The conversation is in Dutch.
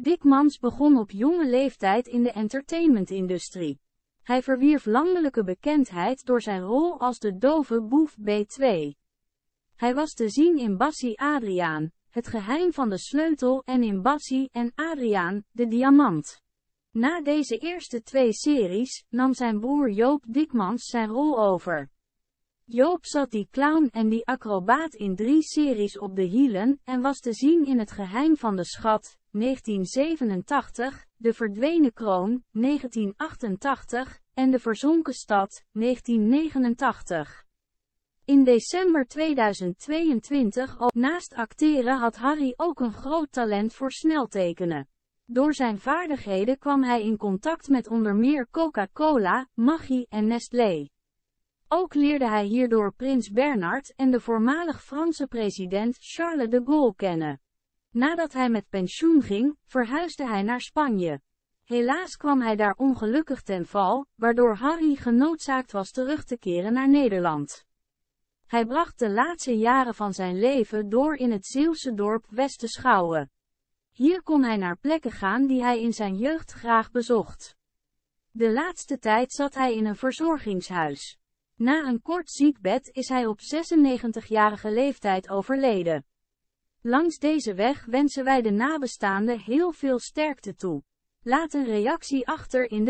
Dickmans begon op jonge leeftijd in de entertainmentindustrie. Hij verwierf landelijke bekendheid door zijn rol als de dove boef B2. Hij was te zien in Bassi Adriaan, het geheim van de sleutel en in Bassi en Adriaan, de diamant. Na deze eerste twee series nam zijn broer Joop Dickmans zijn rol over. Joop zat die clown en die acrobaat in drie series op de hielen en was te zien in het geheim van de schat, 1987, De Verdwenen Kroon, 1988, en De Verzonken Stad, 1989. In december 2022 al naast acteren had Harry ook een groot talent voor sneltekenen. Door zijn vaardigheden kwam hij in contact met onder meer Coca-Cola, Maggi en Nestlé. Ook leerde hij hierdoor prins Bernard en de voormalig Franse president Charles de Gaulle kennen. Nadat hij met pensioen ging, verhuisde hij naar Spanje. Helaas kwam hij daar ongelukkig ten val, waardoor Harry genoodzaakt was terug te keren naar Nederland. Hij bracht de laatste jaren van zijn leven door in het Zeeuwse dorp Westenschouwen. Hier kon hij naar plekken gaan die hij in zijn jeugd graag bezocht. De laatste tijd zat hij in een verzorgingshuis. Na een kort ziekbed is hij op 96-jarige leeftijd overleden. Langs deze weg wensen wij de nabestaanden heel veel sterkte toe. Laat een reactie achter in de